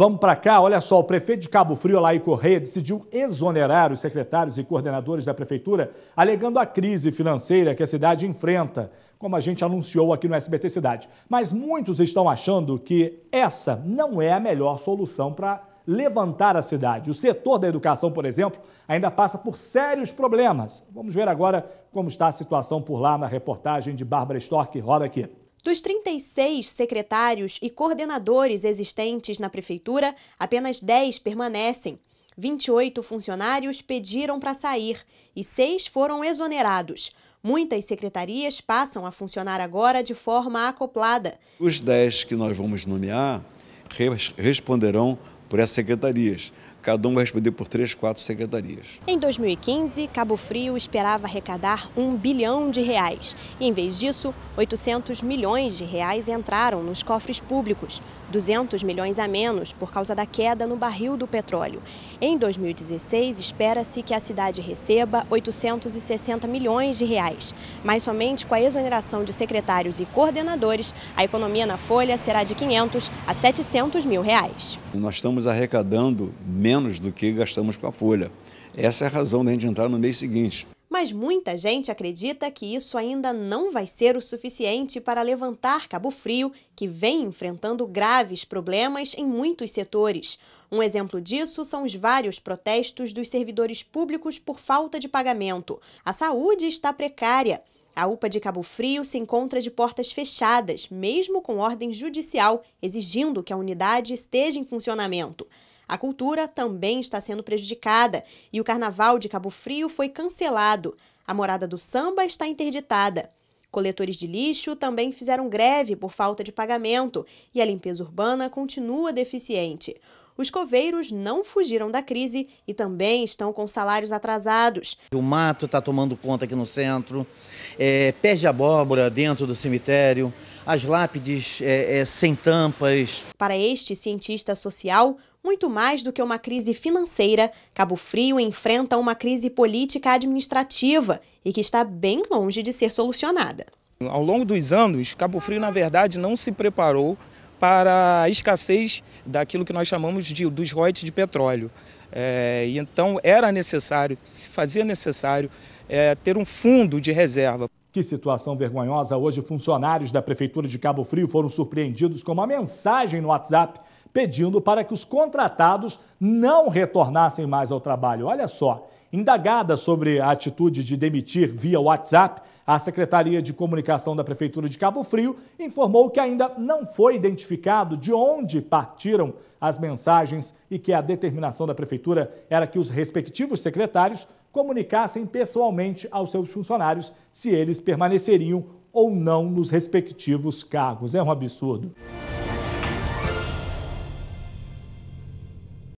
Vamos para cá, olha só, o prefeito de Cabo Frio, Alaí Correia, decidiu exonerar os secretários e coordenadores da prefeitura, alegando a crise financeira que a cidade enfrenta, como a gente anunciou aqui no SBT Cidade. Mas muitos estão achando que essa não é a melhor solução para levantar a cidade. O setor da educação, por exemplo, ainda passa por sérios problemas. Vamos ver agora como está a situação por lá na reportagem de Bárbara Storck. Roda aqui. Dos 36 secretários e coordenadores existentes na prefeitura, apenas 10 permanecem. 28 funcionários pediram para sair e 6 foram exonerados. Muitas secretarias passam a funcionar agora de forma acoplada. Os 10 que nós vamos nomear responderão por essas secretarias. Cada um vai responder por três, quatro secretarias. Em 2015, Cabo Frio esperava arrecadar um bilhão de reais. E, em vez disso, 800 milhões de reais entraram nos cofres públicos. 200 milhões a menos por causa da queda no barril do petróleo. Em 2016, espera-se que a cidade receba 860 milhões de reais, mas somente com a exoneração de secretários e coordenadores, a economia na folha será de 500 a 700 mil reais. Nós estamos arrecadando menos do que gastamos com a folha. Essa é a razão de gente entrar no mês seguinte. Mas muita gente acredita que isso ainda não vai ser o suficiente para levantar Cabo Frio, que vem enfrentando graves problemas em muitos setores. Um exemplo disso são os vários protestos dos servidores públicos por falta de pagamento. A saúde está precária. A UPA de Cabo Frio se encontra de portas fechadas, mesmo com ordem judicial exigindo que a unidade esteja em funcionamento. A cultura também está sendo prejudicada e o carnaval de Cabo Frio foi cancelado. A morada do samba está interditada. Coletores de lixo também fizeram greve por falta de pagamento e a limpeza urbana continua deficiente. Os coveiros não fugiram da crise e também estão com salários atrasados. O mato está tomando conta aqui no centro, é, pés de abóbora dentro do cemitério, as lápides é, é, sem tampas. Para este cientista social, muito mais do que uma crise financeira, Cabo Frio enfrenta uma crise política administrativa e que está bem longe de ser solucionada. Ao longo dos anos, Cabo Frio, na verdade, não se preparou para a escassez daquilo que nós chamamos de, dos royalties de petróleo. É, então era necessário, se fazia necessário é, ter um fundo de reserva. Que situação vergonhosa! Hoje, funcionários da Prefeitura de Cabo Frio foram surpreendidos com uma mensagem no WhatsApp pedindo para que os contratados não retornassem mais ao trabalho. Olha só, indagada sobre a atitude de demitir via WhatsApp, a Secretaria de Comunicação da Prefeitura de Cabo Frio informou que ainda não foi identificado de onde partiram as mensagens e que a determinação da Prefeitura era que os respectivos secretários comunicassem pessoalmente aos seus funcionários se eles permaneceriam ou não nos respectivos cargos. É um absurdo.